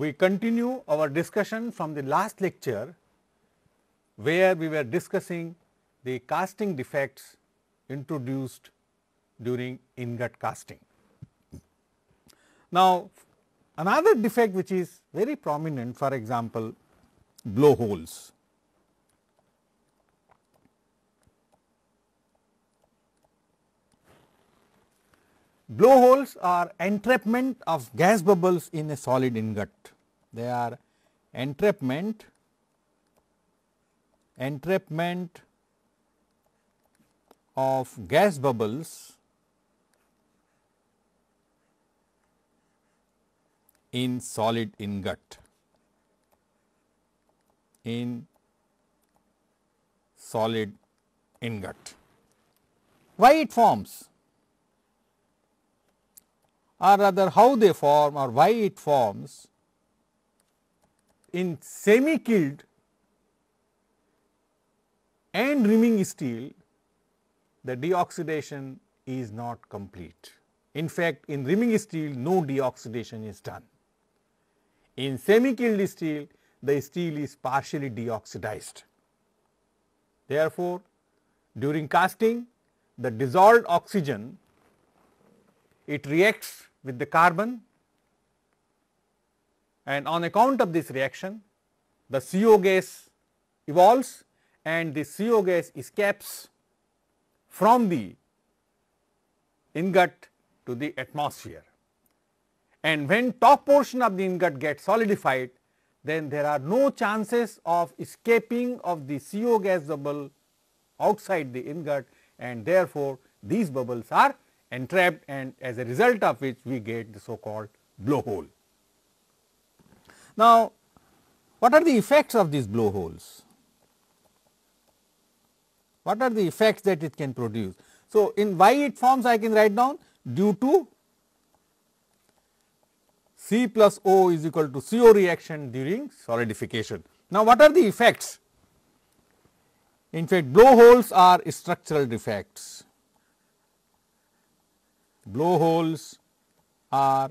we continue our discussion from the last lecture where we were discussing the casting defects introduced during ingot casting. Now, another defect which is very prominent for example, blow holes. Blowholes are entrapment of gas bubbles in a solid ingot. They are entrapment, entrapment of gas bubbles in solid ingot, in solid ingot. Why it forms? or rather how they form or why it forms in semi-killed and rimming steel, the deoxidation is not complete. In fact, in rimming steel, no deoxidation is done. In semi-killed steel, the steel is partially deoxidized. Therefore, during casting, the dissolved oxygen it reacts with the carbon and on account of this reaction the CO gas evolves and the CO gas escapes from the ingot to the atmosphere. And when top portion of the ingot gets solidified, then there are no chances of escaping of the CO gas bubble outside the ingot and therefore, these bubbles are entrapped and as a result of which we get the so called blowhole. Now, what are the effects of these blowholes? What are the effects that it can produce? So, in why it forms I can write down due to C plus O is equal to CO reaction during solidification. Now, what are the effects? In fact, blowholes are structural defects. Blowholes are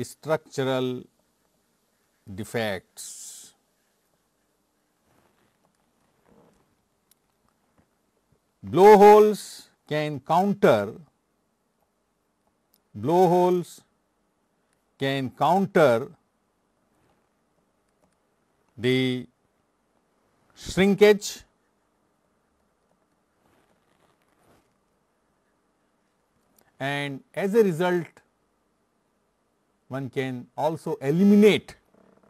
structural defects. Blowholes can counter blowholes can counter the shrinkage and as a result one can also eliminate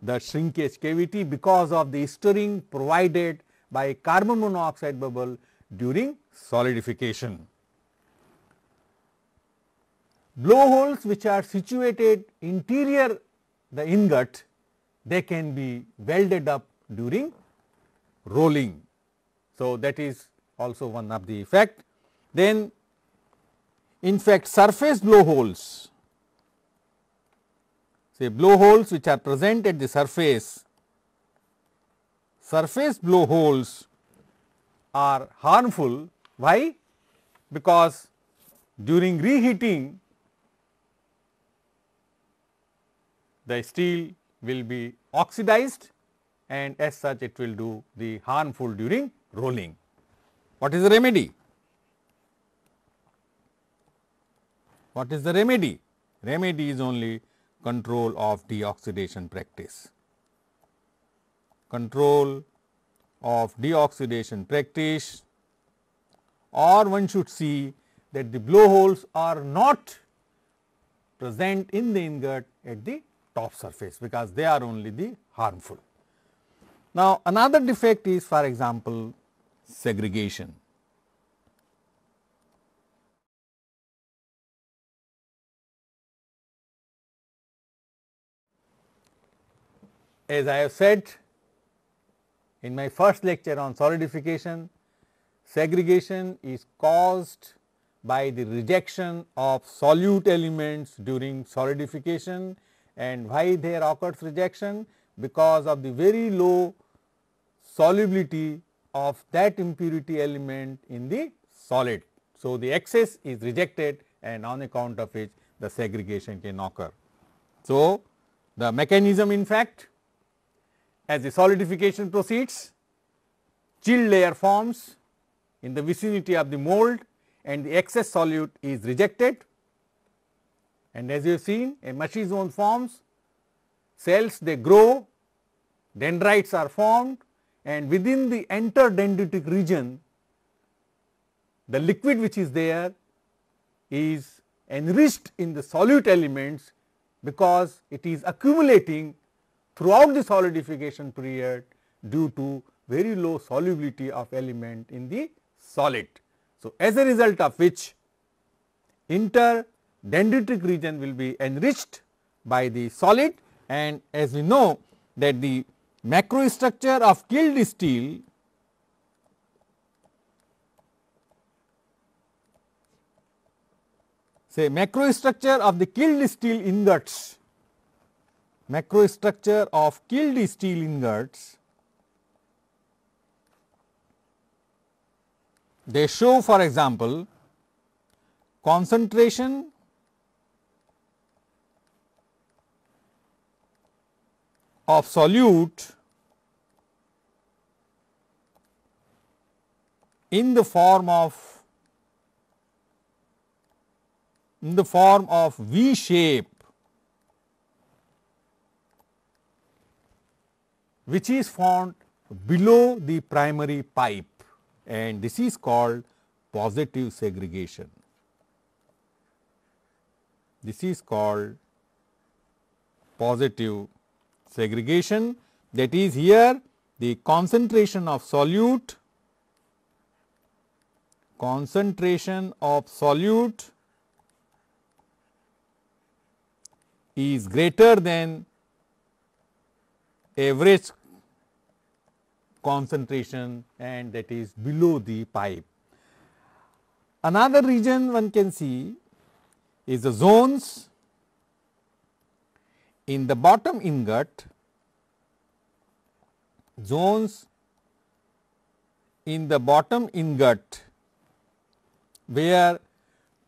the shrinkage cavity because of the stirring provided by carbon monoxide bubble during solidification. Blowholes which are situated interior the ingot they can be welded up during rolling. So, that is also one of the effect. Then in fact, surface blowholes, say blowholes which are present at the surface, surface blowholes are harmful. Why? Because during reheating, the steel will be oxidized and as such it will do the harmful during rolling. What is the remedy? What is the remedy? Remedy is only control of deoxidation practice. Control of deoxidation practice or one should see that the blowholes are not present in the ingot at the top surface because they are only the harmful. Now, another defect is for example, segregation. As I have said in my first lecture on solidification, segregation is caused by the rejection of solute elements during solidification and why there occurs rejection because of the very low solubility of that impurity element in the solid. So, the excess is rejected and on account of which the segregation can occur. So, the mechanism in fact as the solidification proceeds, chill layer forms in the vicinity of the mold and the excess solute is rejected. And as you have seen a mushy zone forms, cells they grow, dendrites are formed and within the interdendritic region, the liquid which is there is enriched in the solute elements because it is accumulating throughout the solidification period due to very low solubility of element in the solid. So, as a result of which interdendritic region will be enriched by the solid and as we know that the macrostructure of killed steel say macrostructure of the killed steel ingots macrostructure of killed steel ingots, they show for example, concentration of solute in the form of in the form of V shape which is found below the primary pipe and this is called positive segregation. This is called positive segregation that is here the concentration of solute concentration of solute is greater than average concentration and that is below the pipe. Another region one can see is the zones in the bottom ingot, zones in the bottom ingot where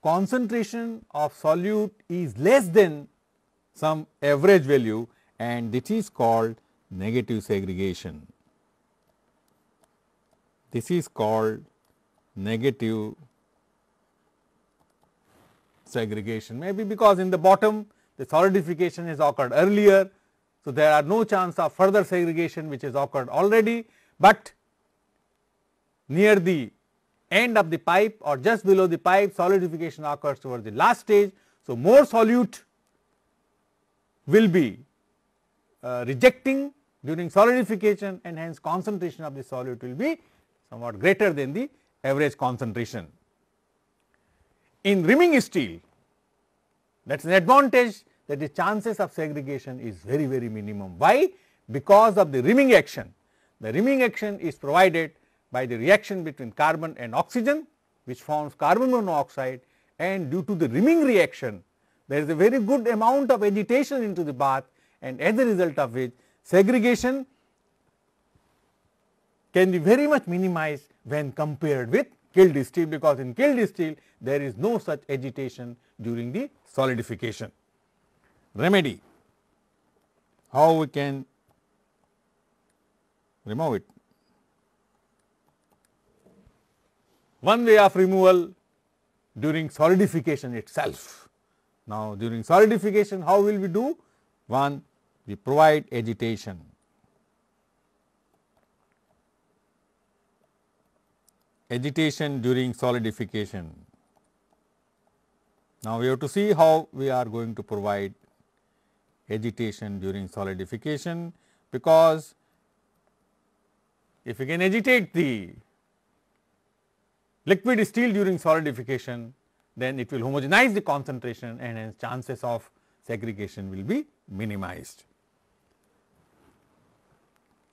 concentration of solute is less than some average value and it is called negative segregation. This is called negative segregation maybe because in the bottom the solidification has occurred earlier. So, there are no chance of further segregation which has occurred already, but near the end of the pipe or just below the pipe solidification occurs towards the last stage. So, more solute will be uh, rejecting during solidification and hence concentration of the solute will be somewhat greater than the average concentration. In rimming steel that is an advantage that the chances of segregation is very very minimum. Why? Because of the rimming action. The rimming action is provided by the reaction between carbon and oxygen which forms carbon monoxide and due to the rimming reaction there is a very good amount of agitation into the bath and as a result of which segregation can be very much minimized when compared with Kilde steel because in Kilde steel there is no such agitation during the solidification. Remedy how we can remove it. One way of removal during solidification itself. Now, during solidification how will we do? One we provide agitation. Agitation during solidification. Now, we have to see how we are going to provide agitation during solidification, because if we can agitate the liquid steel during solidification, then it will homogenize the concentration and hence chances of segregation will be minimized.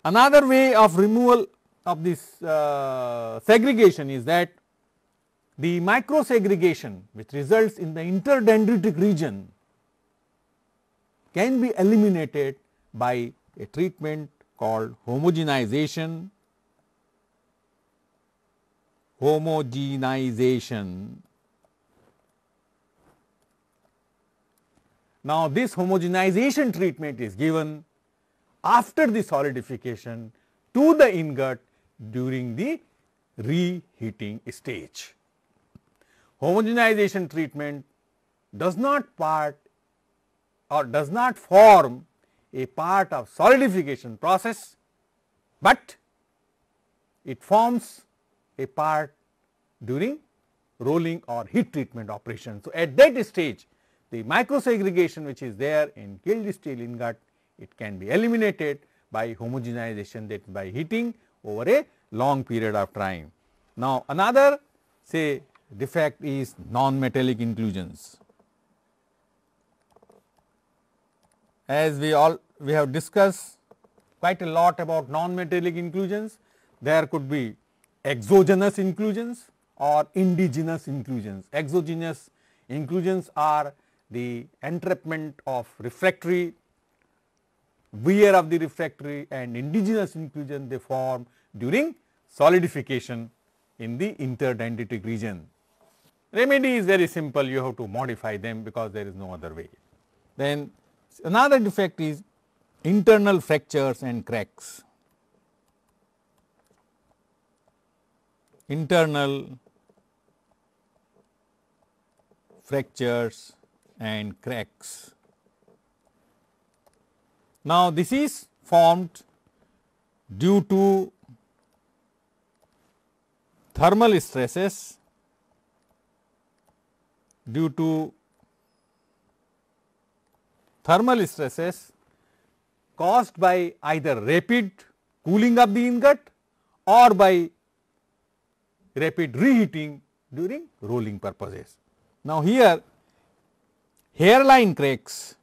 Another way of removal of this uh, segregation is that the micro segregation, which results in the interdendritic region can be eliminated by a treatment called homogenization homogenization. Now, this homogenization treatment is given after the solidification to the ingot during the reheating stage. Homogenization treatment does not part or does not form a part of solidification process, but it forms a part during rolling or heat treatment operation. So, at that stage the micro segregation which is there in killed steel ingot it can be eliminated by homogenization that by heating over a long period of time. Now, another say defect is non-metallic inclusions. As we all we have discussed quite a lot about non-metallic inclusions, there could be exogenous inclusions or indigenous inclusions. Exogenous inclusions are the entrapment of refractory wear of the refractory and indigenous inclusion they form during solidification in the interdenditic region. Remedy is very simple, you have to modify them because there is no other way. Then another defect is internal fractures and cracks. Internal fractures and cracks. Now, this is formed due to thermal stresses due to thermal stresses caused by either rapid cooling of the ingot or by rapid reheating during rolling purposes. Now, here hairline cracks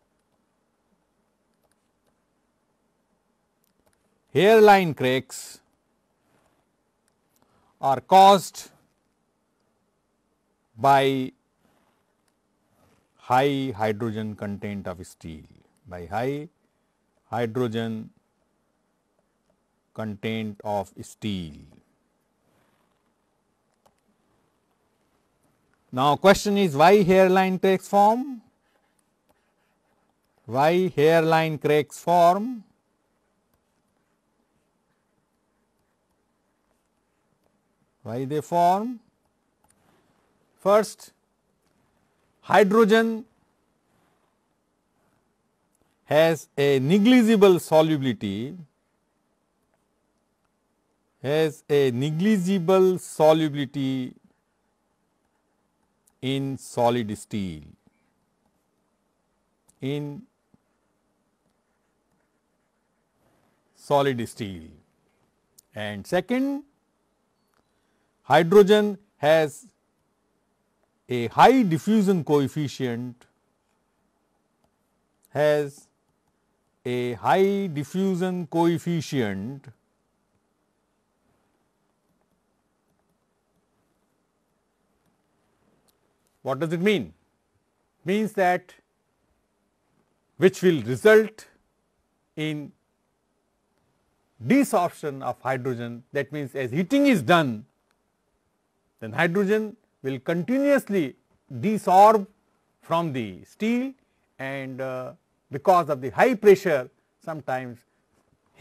hairline cracks are caused by high hydrogen content of steel, by high hydrogen content of steel. Now, question is why hairline cracks form? Why hairline cracks form? Why they form? First, hydrogen has a negligible solubility has a negligible solubility in solid steel in solid steel and second Hydrogen has a high diffusion coefficient, has a high diffusion coefficient What does it mean? It means that which will result in desorption of hydrogen that means as heating is done then hydrogen will continuously desorb from the steel and uh, because of the high pressure sometimes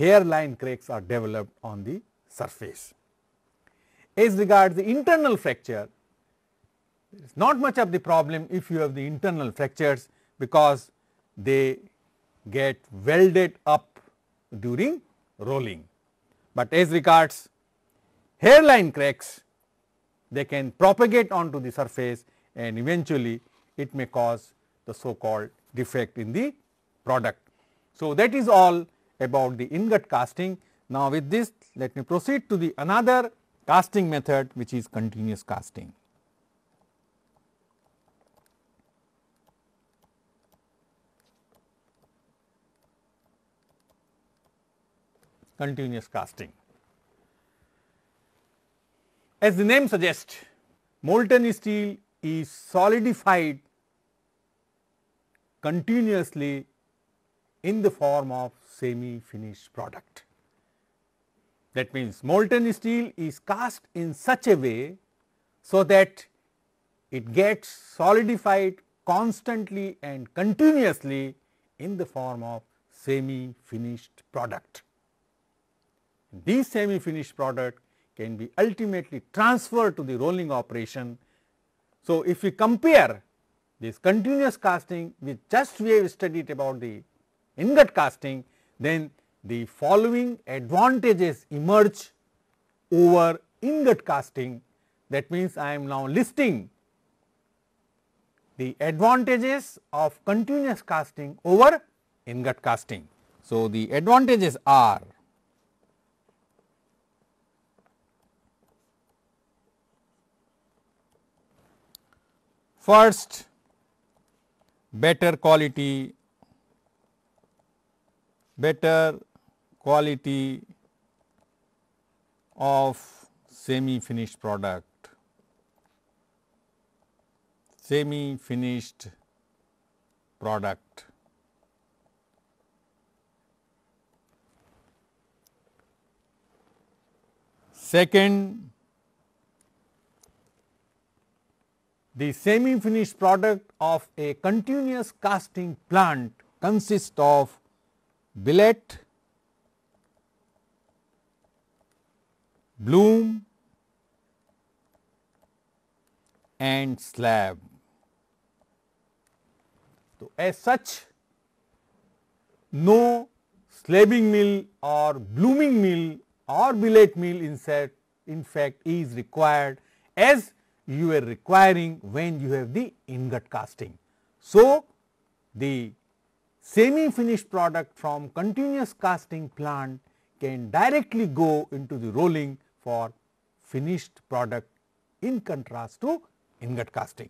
hairline cracks are developed on the surface. As regards the internal fracture, there is not much of the problem if you have the internal fractures because they get welded up during rolling. But as regards hairline cracks, they can propagate onto the surface and eventually it may cause the so called defect in the product. So, that is all about the ingot casting. Now, with this let me proceed to the another casting method which is continuous casting. continuous casting. As the name suggests, molten steel is solidified continuously in the form of semi finished product. That means, molten steel is cast in such a way, so that it gets solidified constantly and continuously in the form of semi finished product. This semi finished product can be ultimately transferred to the rolling operation. So, if we compare this continuous casting with just we have studied about the ingot casting, then the following advantages emerge over ingot casting. That means, I am now listing the advantages of continuous casting over ingot casting. So, the advantages are First, better quality, better quality of semi finished product, semi finished product. Second, The semi-finished product of a continuous casting plant consists of billet, bloom and slab. So, as such no slabbing mill or blooming mill or billet mill in fact, in fact is required as you are requiring when you have the ingot casting. So, the semi finished product from continuous casting plant can directly go into the rolling for finished product in contrast to ingot casting.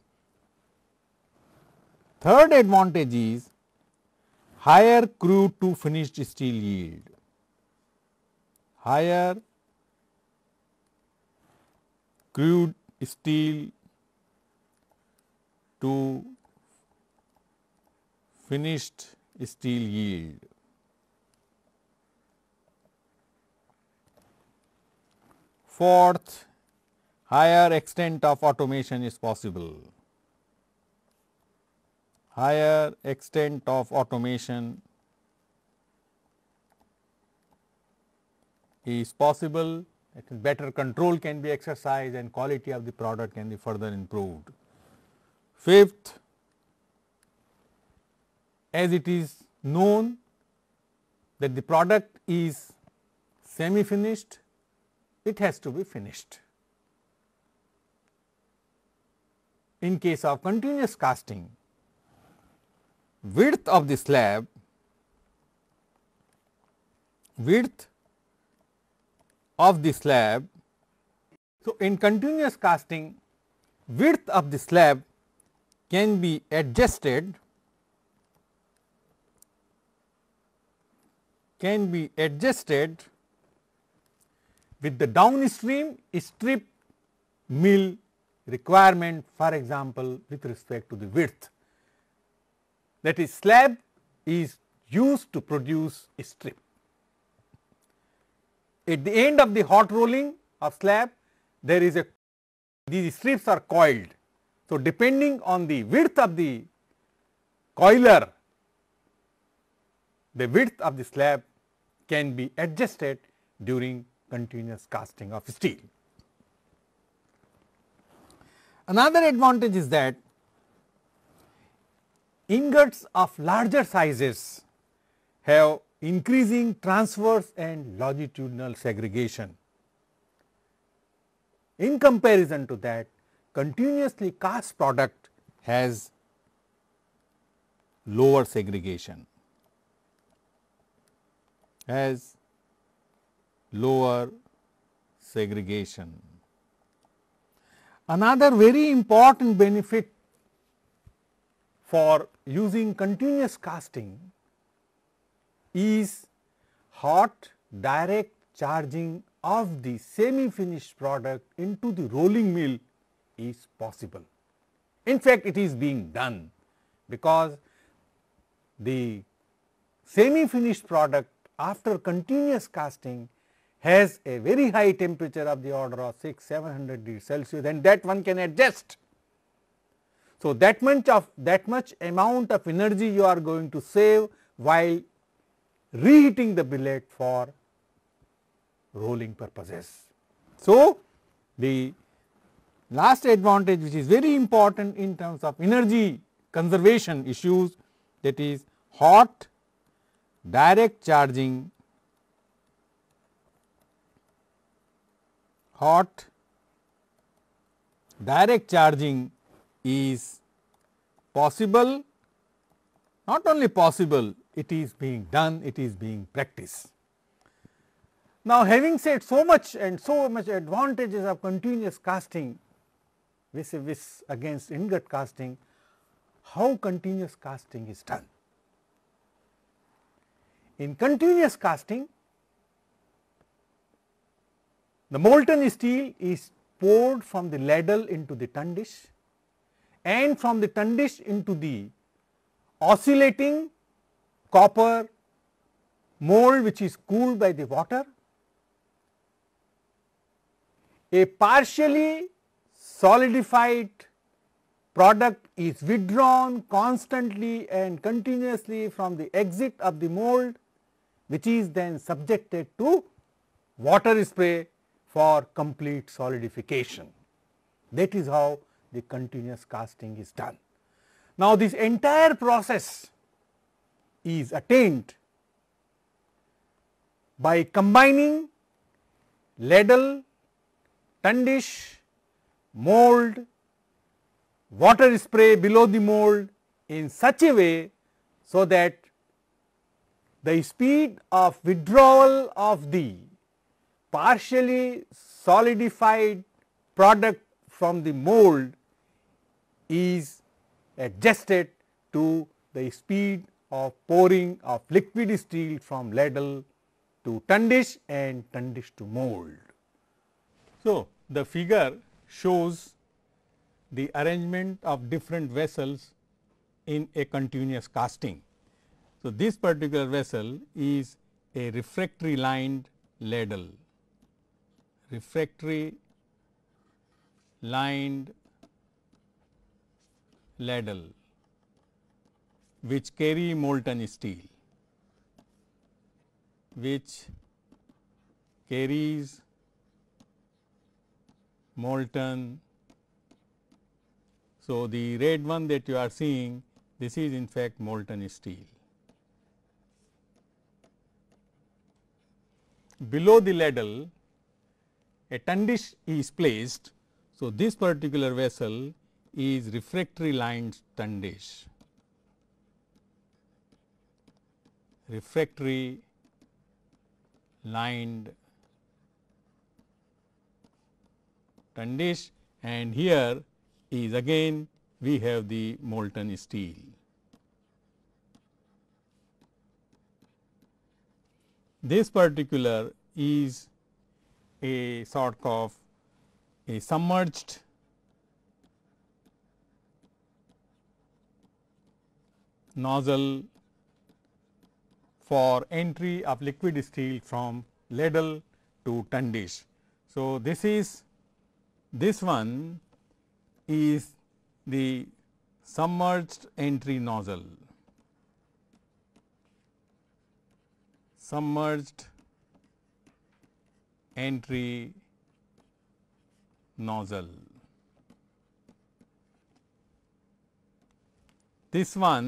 Third advantage is higher crude to finished steel yield, higher crude steel to finished steel yield. Fourth, higher extent of automation is possible. Higher extent of automation is possible better control can be exercised and quality of the product can be further improved. Fifth, as it is known that the product is semi finished, it has to be finished. In case of continuous casting, width of the slab, width of the slab. So, in continuous casting width of the slab can be adjusted can be adjusted with the downstream strip mill requirement for example with respect to the width that is slab is used to produce strip. At the end of the hot rolling of slab, there is a these strips are coiled. So, depending on the width of the coiler, the width of the slab can be adjusted during continuous casting of steel. Another advantage is that ingots of larger sizes have increasing transverse and longitudinal segregation. In comparison to that, continuously cast product has lower segregation, has lower segregation. Another very important benefit for using continuous casting is hot direct charging of the semi-finished product into the rolling mill is possible. In fact, it is being done because the semi-finished product after continuous casting has a very high temperature of the order of 6 700 degrees Celsius and that one can adjust. So, that much of that much amount of energy you are going to save while reheating the billet for rolling purposes. So, the last advantage which is very important in terms of energy conservation issues that is hot direct charging hot direct charging is possible not only possible it is being done, it is being practiced. Now, having said so much and so much advantages of continuous casting vis a vis against ingot casting, how continuous casting is done? In continuous casting, the molten steel is poured from the ladle into the tundish and from the tundish into the oscillating copper mold which is cooled by the water, a partially solidified product is withdrawn constantly and continuously from the exit of the mold which is then subjected to water spray for complete solidification. That is how the continuous casting is done. Now, this entire process is attained by combining ladle, tundish, mold, water spray below the mold in such a way so that the speed of withdrawal of the partially solidified product from the mold is adjusted to the speed of pouring of liquid steel from ladle to tundish and tundish to mold. So, the figure shows the arrangement of different vessels in a continuous casting. So, this particular vessel is a refractory lined ladle, refractory lined ladle which carry molten steel, which carries molten. So, the red one that you are seeing this is in fact molten steel. Below the ladle a tundish is placed. So, this particular vessel is refractory lined tundish. refractory lined tundish and here is again we have the molten steel. This particular is a sort of a submerged nozzle for entry of liquid steel from ladle to tun dish. So, this is this one is the submerged entry nozzle, submerged entry nozzle. This one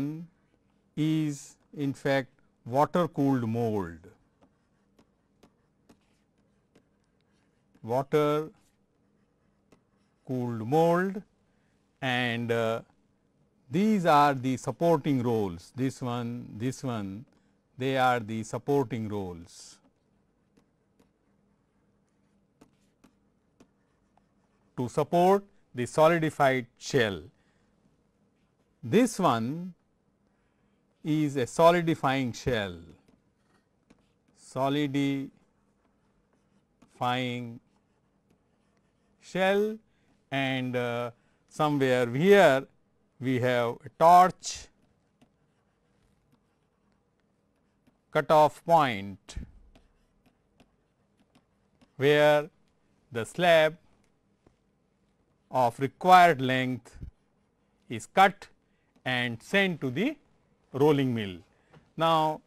is in fact water cooled mold. Water cooled mold and uh, these are the supporting roles this one this one they are the supporting roles. to support the solidified shell. This one is a solidifying shell, solidifying shell and uh, somewhere here we have a torch cut-off point where the slab of required length is cut and sent to the rolling mill. Now,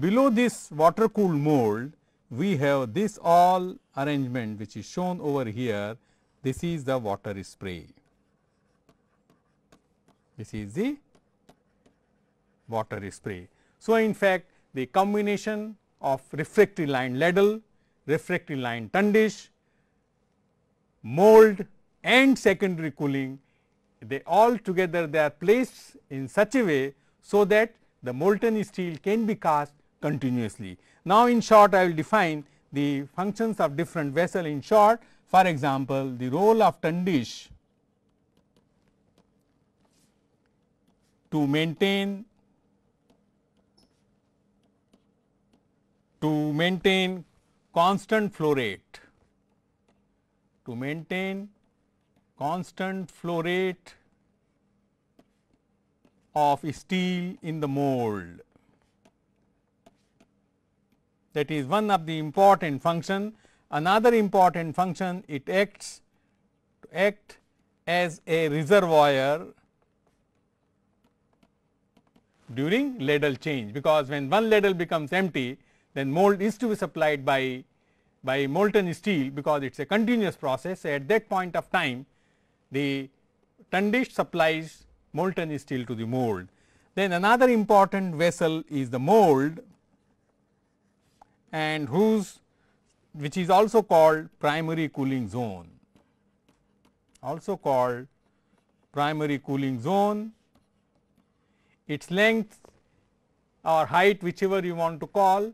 below this water cooled mold, we have this all arrangement which is shown over here. This is the water spray. This is the water spray. So, in fact, the combination of refractory line ladle, refractory line tundish, mold and secondary cooling, they all together they are placed in such a way so that the molten steel can be cast continuously. Now, in short I will define the functions of different vessel in short for example, the role of tundish to maintain to maintain constant flow rate to maintain constant flow rate of steel in the mold. That is one of the important function. Another important function it acts to act as a reservoir during ladle change, because when one ladle becomes empty then mold is to be supplied by by molten steel because it is a continuous process. At that point of time, the tundish supplies molten steel to the mold. Then another important vessel is the mold and whose which is also called primary cooling zone, also called primary cooling zone. Its length or height whichever you want to call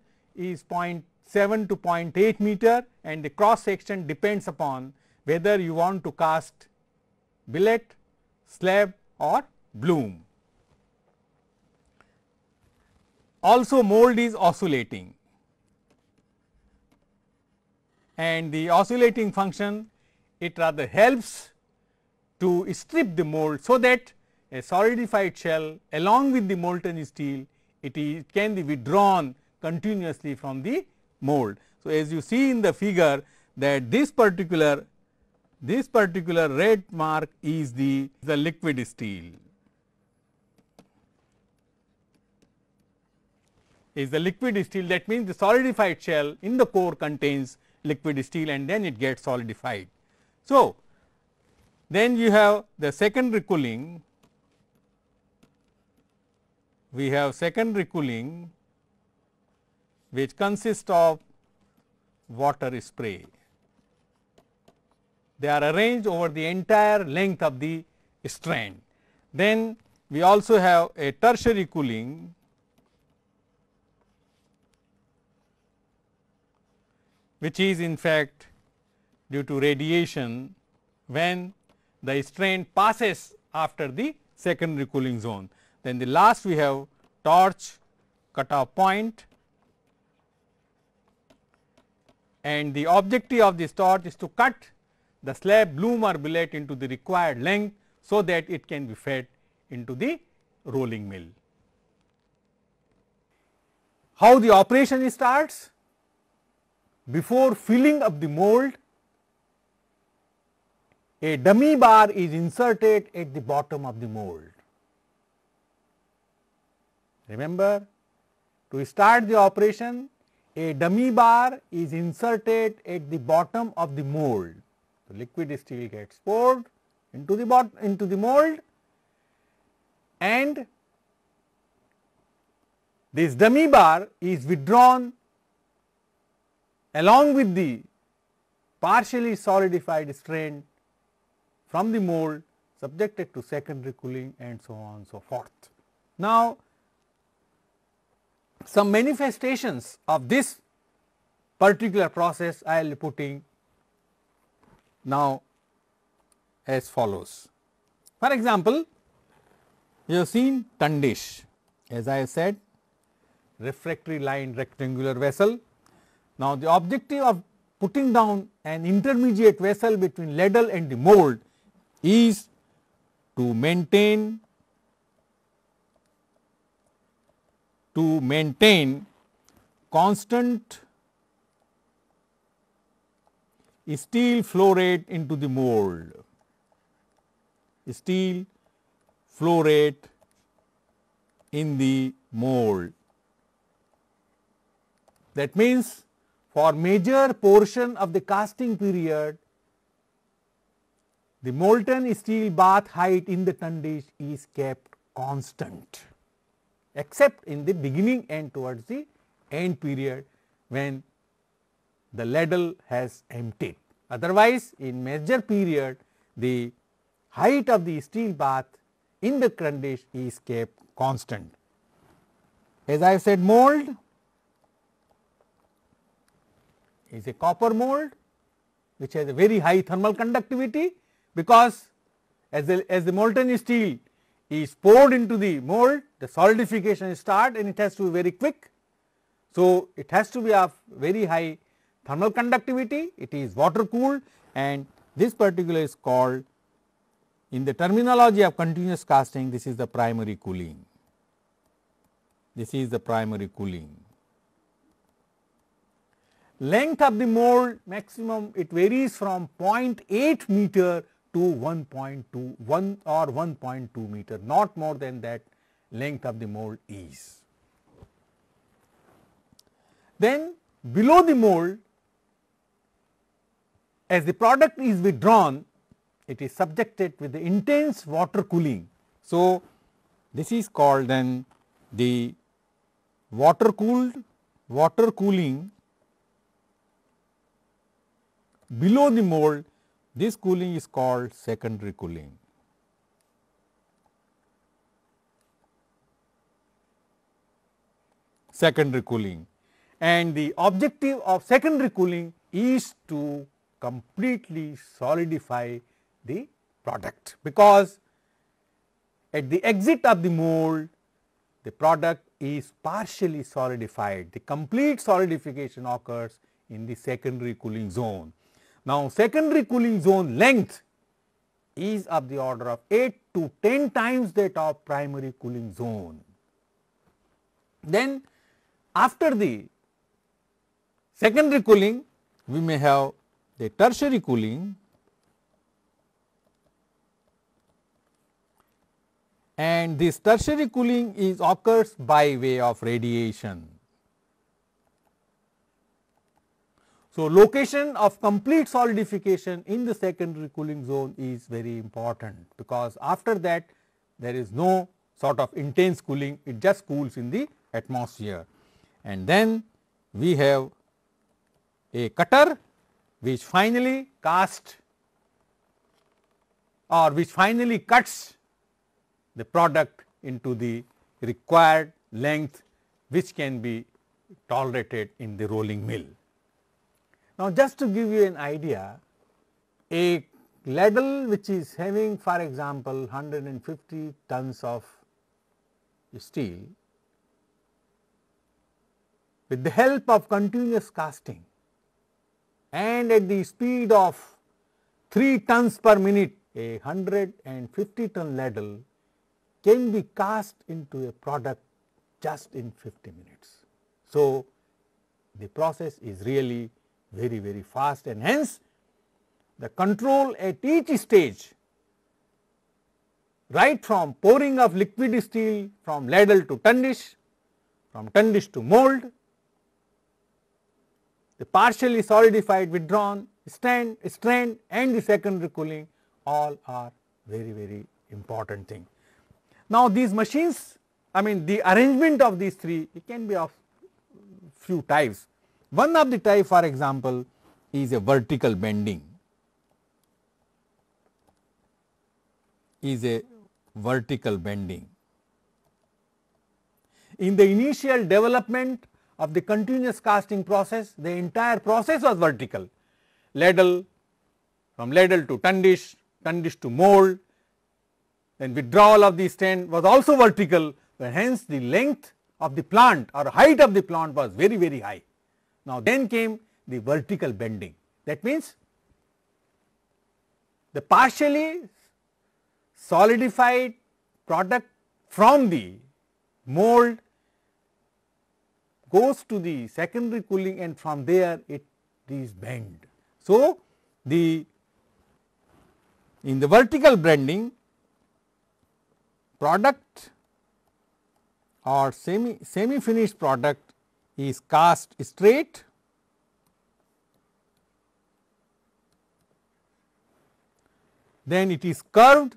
is 0.7 to 0.8 meter and the cross section depends upon whether you want to cast billet, slab or Bloom. Also mold is oscillating and the oscillating function it rather helps to strip the mold so that a solidified shell along with the molten steel it is can be withdrawn continuously from the mold. So, as you see in the figure that this particular this particular red mark is the, the liquid steel. is the liquid steel that means the solidified shell in the core contains liquid steel and then it gets solidified. So, then you have the secondary cooling, we have secondary cooling which consists of water spray. They are arranged over the entire length of the strand. Then we also have a tertiary cooling which is in fact due to radiation when the strain passes after the secondary cooling zone. Then the last we have torch cutoff point and the objective of this torch is to cut the slab bloom or billet into the required length, so that it can be fed into the rolling mill. How the operation starts? Before filling up the mold, a dummy bar is inserted at the bottom of the mold. Remember, to start the operation, a dummy bar is inserted at the bottom of the mold. The liquid steel gets poured into the bot into the mold and this dummy bar is withdrawn along with the partially solidified strain from the mold subjected to secondary cooling and so on and so forth. Now, some manifestations of this particular process I will be putting now as follows. For example, you have seen tundish as I said refractory lined rectangular vessel now, the objective of putting down an intermediate vessel between ladle and the mold is to maintain to maintain constant steel flow rate into the mold steel flow rate in the mold that means for major portion of the casting period, the molten steel bath height in the ton dish is kept constant except in the beginning and towards the end period when the ladle has emptied. Otherwise, in major period the height of the steel bath in the ton is kept constant. As I have said mold is a copper mold which has a very high thermal conductivity because as the, as the molten steel is poured into the mold the solidification start and it has to be very quick. So, it has to be of very high thermal conductivity it is water cooled and this particular is called in the terminology of continuous casting this is the primary cooling this is the primary cooling length of the mold maximum it varies from 0.8 meter to 1.2 1 or 1.2 meter not more than that length of the mold is. Then below the mold as the product is withdrawn it is subjected with the intense water cooling. So, this is called then the water cooled water cooling below the mold this cooling is called secondary cooling. secondary cooling and the objective of secondary cooling is to completely solidify the product because at the exit of the mold the product is partially solidified the complete solidification occurs in the secondary cooling zone now, secondary cooling zone length is of the order of 8 to 10 times that of primary cooling zone. Then after the secondary cooling, we may have the tertiary cooling and this tertiary cooling is occurs by way of radiation. So, location of complete solidification in the secondary cooling zone is very important because after that there is no sort of intense cooling, it just cools in the atmosphere. And then we have a cutter which finally casts or which finally cuts the product into the required length which can be tolerated in the rolling mill. Now, just to give you an idea, a ladle which is having for example 150 tons of steel with the help of continuous casting and at the speed of 3 tons per minute a 150 ton ladle can be cast into a product just in 50 minutes. So, the process is really very very fast and hence the control at each stage right from pouring of liquid steel from ladle to tundish, from tundish to mold, the partially solidified withdrawn strain, strand and the secondary cooling all are very very important thing. Now, these machines I mean the arrangement of these three it can be of few types one of the type for example is a vertical bending, is a vertical bending. In the initial development of the continuous casting process, the entire process was vertical, ladle, from ladle to tundish, tundish to mold, then withdrawal of the stain was also vertical, hence the length of the plant or height of the plant was very, very high. Now, then came the vertical bending. That means, the partially solidified product from the mold goes to the secondary cooling and from there it is bent. So, the in the vertical bending product or semi semi finished product is cast straight then it is curved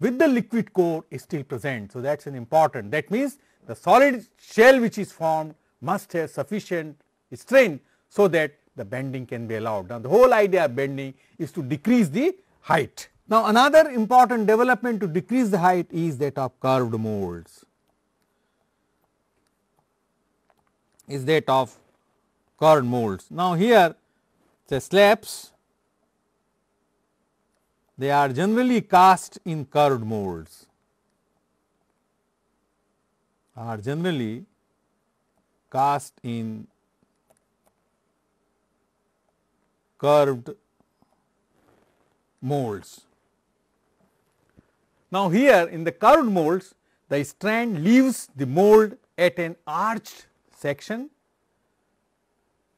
with the liquid core is still present. So, that is an important that means, the solid shell which is formed must have sufficient strain. So, that the bending can be allowed. Now, the whole idea of bending is to decrease the height. Now, another important development to decrease the height is that of curved molds. is that of curd molds. Now, here the slabs they are generally cast in curved molds are generally cast in curved molds. Now, here in the curved molds the strand leaves the mold at an arched section.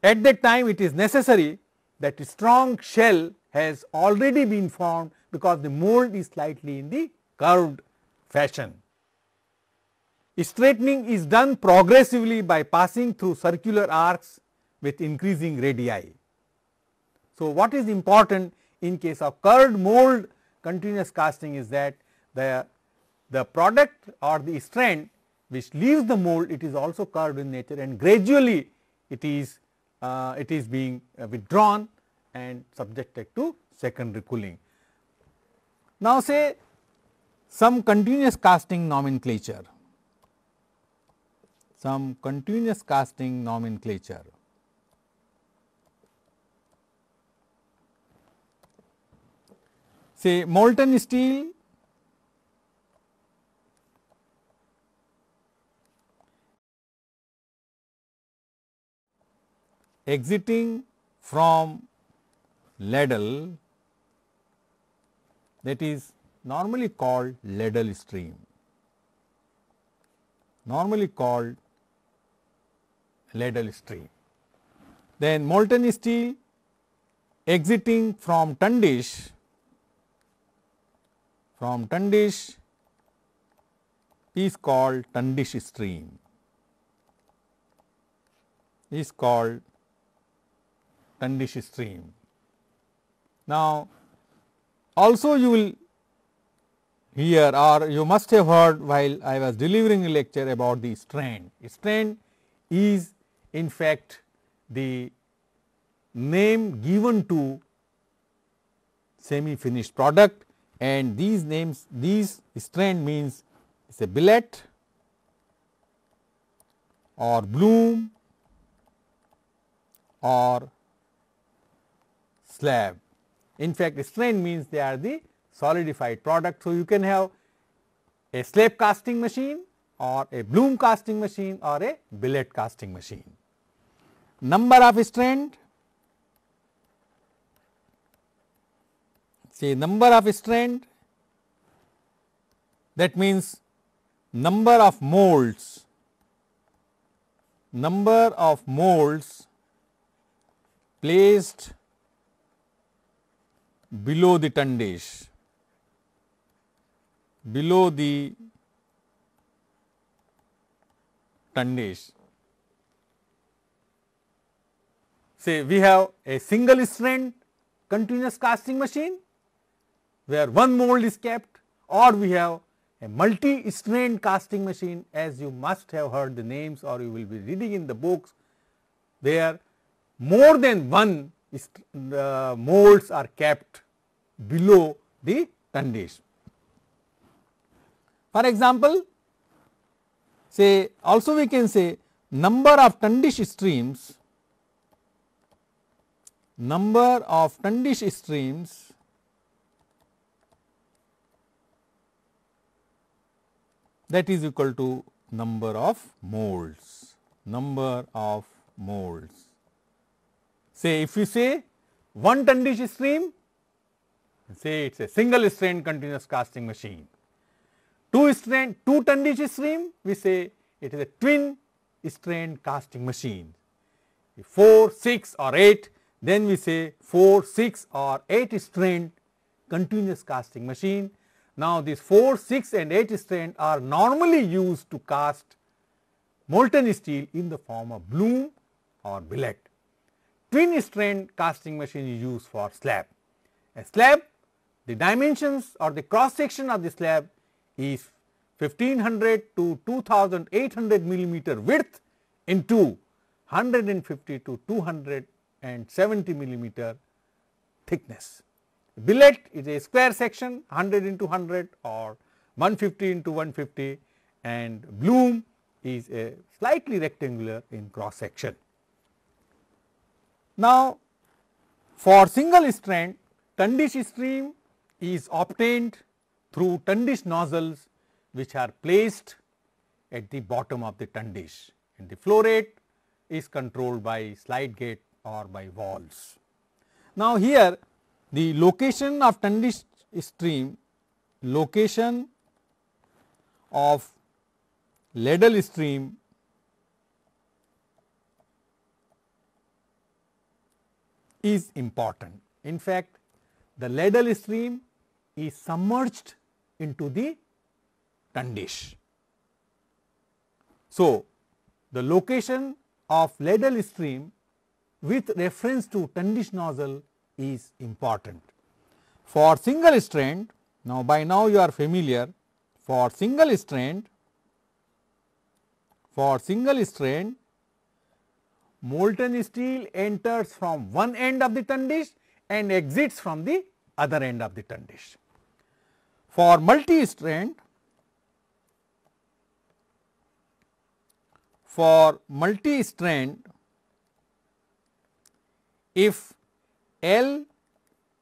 At that time it is necessary that strong shell has already been formed because the mold is slightly in the curved fashion. Straightening is done progressively by passing through circular arcs with increasing radii. So, what is important in case of curved mold continuous casting is that the, the product or the strand which leaves the mold it is also carved in nature and gradually it is uh, it is being uh, withdrawn and subjected to secondary cooling. Now, say some continuous casting nomenclature, some continuous casting nomenclature. Say molten steel exiting from ladle that is normally called ladle stream, normally called ladle stream. Then molten steel exiting from tundish, from tundish is called tundish stream, is called Kandish stream. Now, also you will hear or you must have heard while I was delivering a lecture about the strand. Strand is in fact the name given to semi finished product and these names these strand means it is a billet or bloom or slab. In fact, strain means they are the solidified product. So, you can have a slab casting machine or a bloom casting machine or a billet casting machine. Number of strand say number of strand that means number of molds number of molds placed below the tundish, below the tundish. Say we have a single strand continuous casting machine where one mold is kept or we have a multi strand casting machine as you must have heard the names or you will be reading in the books where more than one the uh, molds are kept below the condition. For example, say also we can say number of Tundish streams, number of Tundish streams that is equal to number of molds, number of molds. Say if you say one tundish dish stream, say it is a single strain continuous casting machine. Two strain, two tundish dish stream, we say it is a twin strain casting machine. If 4, 6 or 8, then we say 4, 6 or 8 strain continuous casting machine. Now, these 4, 6 and 8 strand are normally used to cast molten steel in the form of bloom or billet twin strain casting machine is used for slab. A slab, the dimensions or the cross section of the slab is 1500 to 2800 millimeter width into 150 to 270 millimeter thickness. Billet is a square section 100 into 100 or 150 into 150 and bloom is a slightly rectangular in cross section. Now, for single strand, Tundish stream is obtained through Tundish nozzles which are placed at the bottom of the Tundish and the flow rate is controlled by slide gate or by valves. Now, here the location of Tundish stream, location of ladle stream is important. In fact, the ladle stream is submerged into the tundish. So, the location of ladle stream with reference to tundish nozzle is important. For single strand, now by now you are familiar, for single strand, for single strand molten steel enters from one end of the ton dish and exits from the other end of the ton dish. For multi-strand, for multi-strand, if L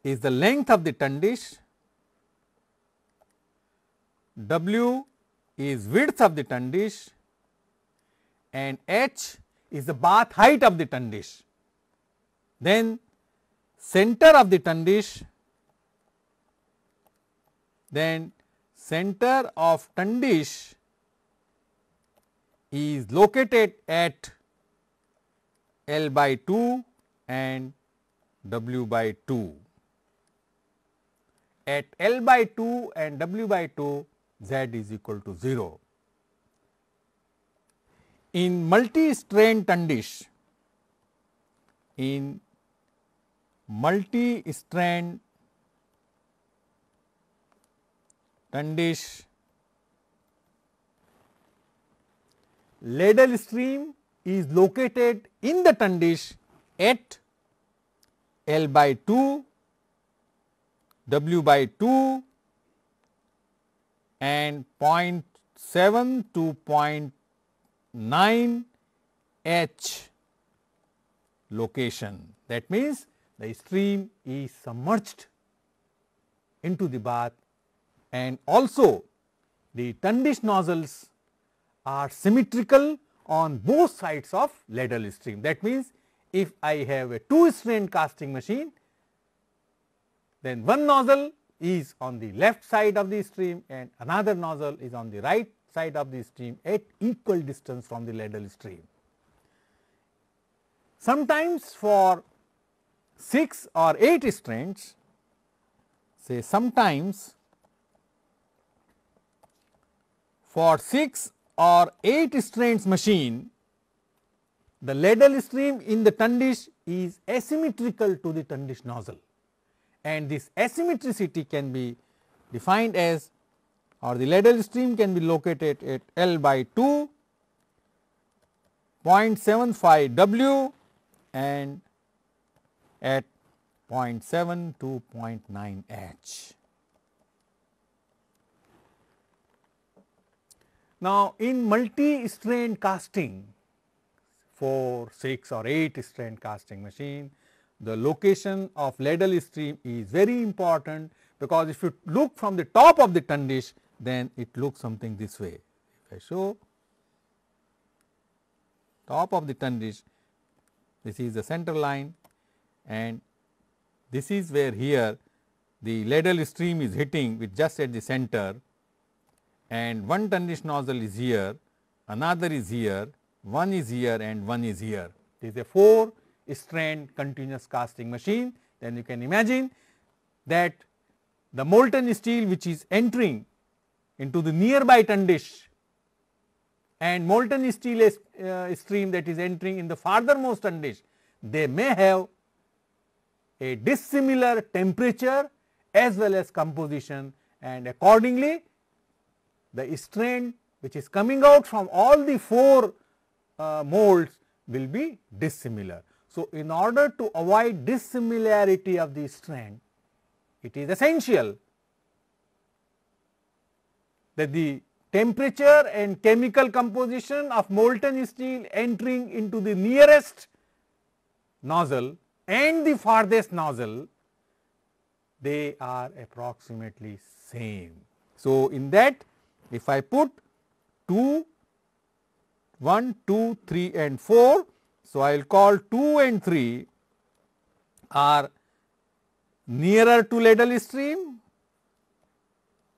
is the length of the ton dish, W is width of the ton dish and H is the bath height of the tun dish. Then center of the tun dish, then center of tun dish is located at L by 2 and W by 2. At L by 2 and W by 2, Z is equal to 0 in multi-strain tundish, in multi-strain tundish ladle stream is located in the tundish at L by 2, W by 2 and 0.7 to 0.8 9H location. That means, the stream is submerged into the bath and also the tundish nozzles are symmetrical on both sides of lateral stream. That means, if I have a two strain casting machine, then one nozzle is on the left side of the stream and another nozzle is on the right side of the stream at equal distance from the ladle stream. Sometimes for 6 or 8 strands, say sometimes for 6 or 8 strands machine the ladle stream in the tundish is asymmetrical to the tundish nozzle and this asymmetricity can be defined as or the ladle stream can be located at L by 2, 0.75 W and at 0.7 to 0.9 H. Now, in multi-strain casting, 4, 6 or 8 strain casting machine, the location of ladle stream is very important because if you look from the top of the tundish, then it looks something this way. If I show top of the ton dish, this is the center line and this is where here the ladle stream is hitting with just at the center and one ton dish nozzle is here, another is here, one is here and one is here. This is a 4 strand continuous casting machine. Then you can imagine that the molten steel which is entering into the nearby Tundish and molten steel uh, stream that is entering in the farthermost Tundish, they may have a dissimilar temperature as well as composition and accordingly the strain which is coming out from all the four uh, molds will be dissimilar. So, in order to avoid dissimilarity of the strain, it is essential that the temperature and chemical composition of molten steel entering into the nearest nozzle and the farthest nozzle, they are approximately same. So, in that if I put 2, 1, 2, 3 and 4, so I will call 2 and 3 are nearer to ladle stream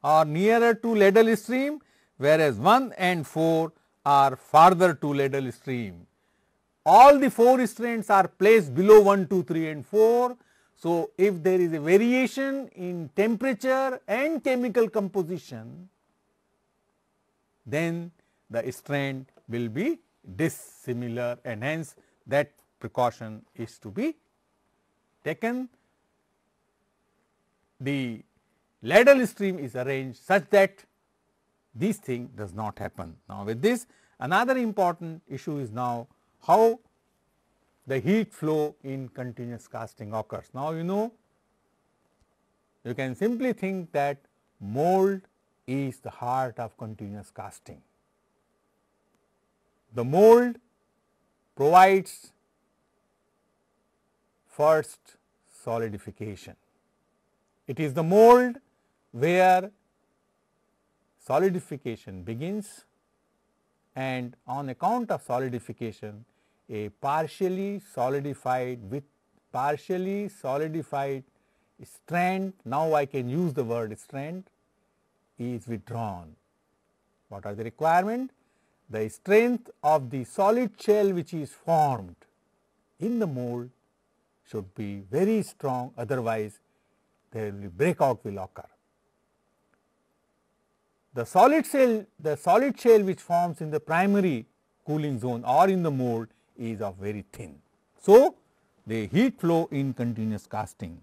are nearer to ladle stream whereas 1 and 4 are farther to ladle stream. All the 4 strands are placed below 1, 2, 3 and 4. So, if there is a variation in temperature and chemical composition, then the strand will be dissimilar and hence that precaution is to be taken. The Ladle stream is arranged such that this thing does not happen. Now, with this another important issue is now how the heat flow in continuous casting occurs. Now, you know you can simply think that mold is the heart of continuous casting. The mold provides first solidification. It is the mold where solidification begins and on account of solidification a partially solidified with partially solidified strand now I can use the word strand is withdrawn. What are the requirement? The strength of the solid shell which is formed in the mold should be very strong otherwise there will be breakout will occur the solid shell, the solid shell which forms in the primary cooling zone or in the mold is of very thin. So, the heat flow in continuous casting,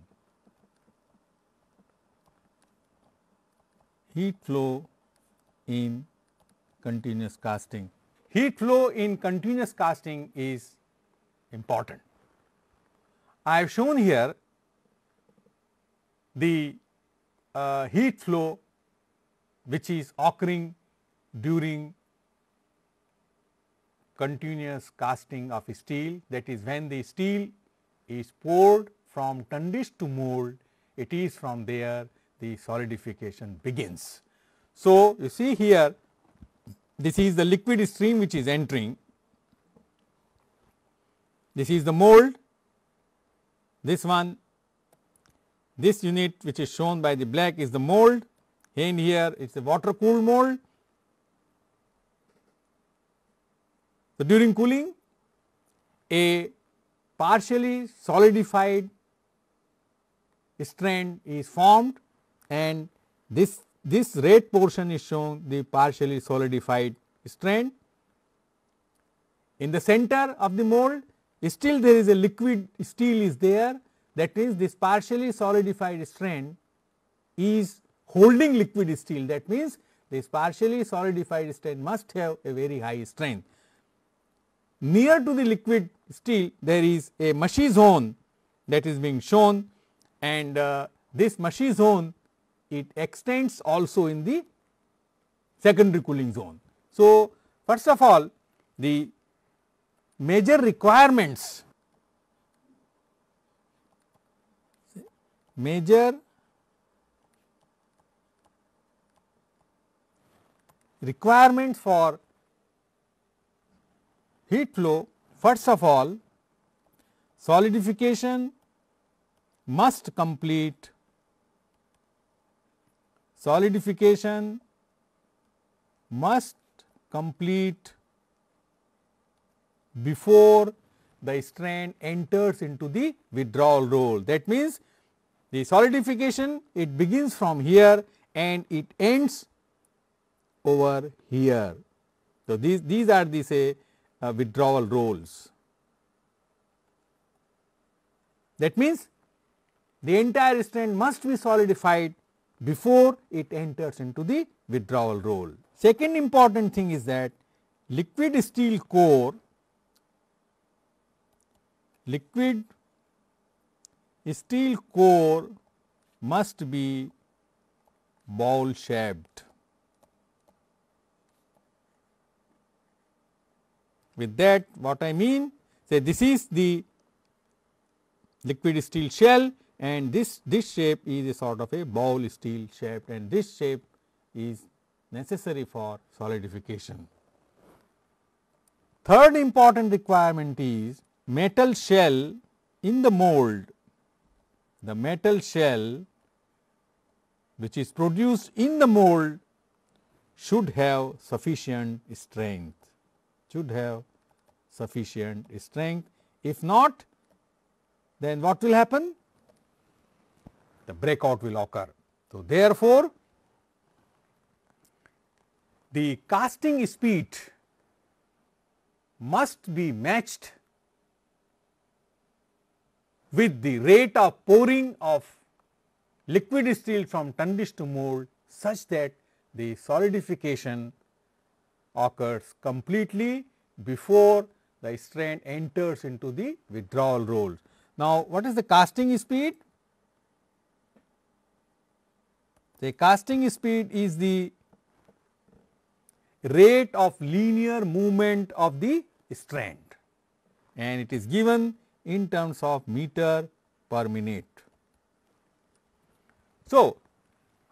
heat flow in continuous casting. Heat flow in continuous casting is important. I have shown here the uh, heat flow which is occurring during continuous casting of steel that is when the steel is poured from tundish to mold it is from there the solidification begins. So, you see here this is the liquid stream which is entering this is the mold this one this unit which is shown by the black is the mold in here it is a water cooled mold. So, during cooling a partially solidified strand is formed and this this red portion is shown the partially solidified strand. In the center of the mold still there is a liquid steel is there that is this partially solidified strand is holding liquid steel that means this partially solidified state must have a very high strength. Near to the liquid steel there is a mushy zone that is being shown and uh, this mushy zone it extends also in the secondary cooling zone. So, first of all the major requirements major requirements for heat flow, first of all solidification must complete solidification must complete before the strand enters into the withdrawal roll. That means, the solidification it begins from here and it ends over here. So, these, these are the say uh, withdrawal roles. That means, the entire strand must be solidified before it enters into the withdrawal role. Second important thing is that liquid steel core, liquid steel core must be ball shaped. With that what I mean say this is the liquid steel shell and this, this shape is a sort of a bowl steel shape and this shape is necessary for solidification. Third important requirement is metal shell in the mold, the metal shell which is produced in the mold should have sufficient strength should have sufficient strength. If not, then what will happen? The breakout will occur. So, therefore, the casting speed must be matched with the rate of pouring of liquid steel from tundish to mold such that the solidification occurs completely before the strand enters into the withdrawal rolls. Now, what is the casting speed? The casting speed is the rate of linear movement of the strand and it is given in terms of meter per minute. So,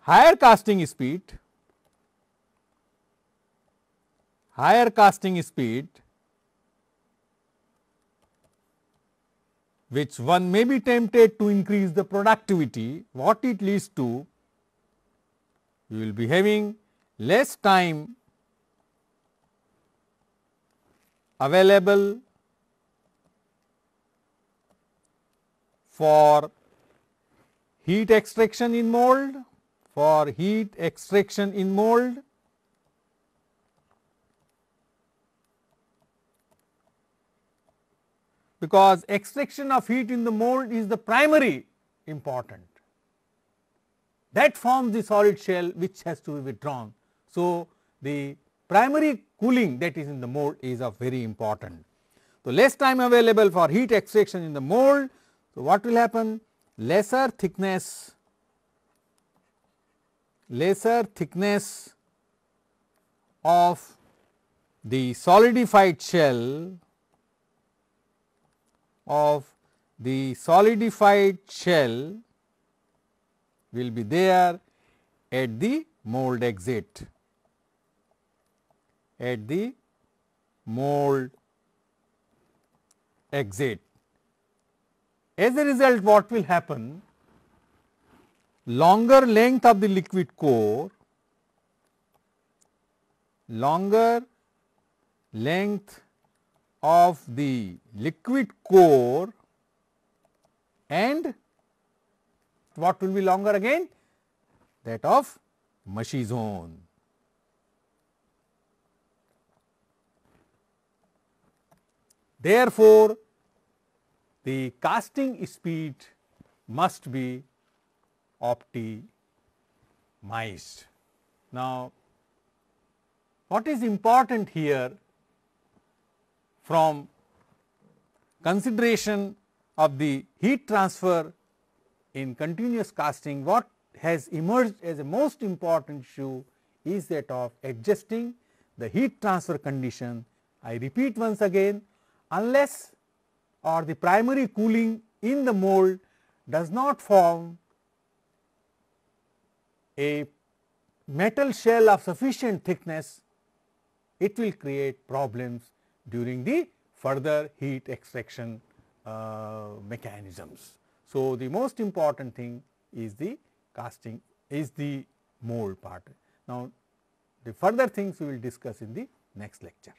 higher casting speed higher casting speed which one may be tempted to increase the productivity, what it leads to, you will be having less time available for heat extraction in mold, for heat extraction in mold because extraction of heat in the mold is the primary important. That forms the solid shell which has to be withdrawn. So, the primary cooling that is in the mold is of very important. So, less time available for heat extraction in the mold. So, what will happen? Lesser thickness, lesser thickness of the solidified shell of the solidified shell will be there at the mold exit at the mold exit. As a result what will happen? Longer length of the liquid core, longer length of the liquid core and what will be longer again? That of mushy zone. Therefore, the casting speed must be optimized. Now, what is important here from consideration of the heat transfer in continuous casting what has emerged as a most important issue is that of adjusting the heat transfer condition. I repeat once again unless or the primary cooling in the mold does not form a metal shell of sufficient thickness, it will create problems during the further heat extraction uh, mechanisms. So, the most important thing is the casting is the mold part. Now, the further things we will discuss in the next lecture.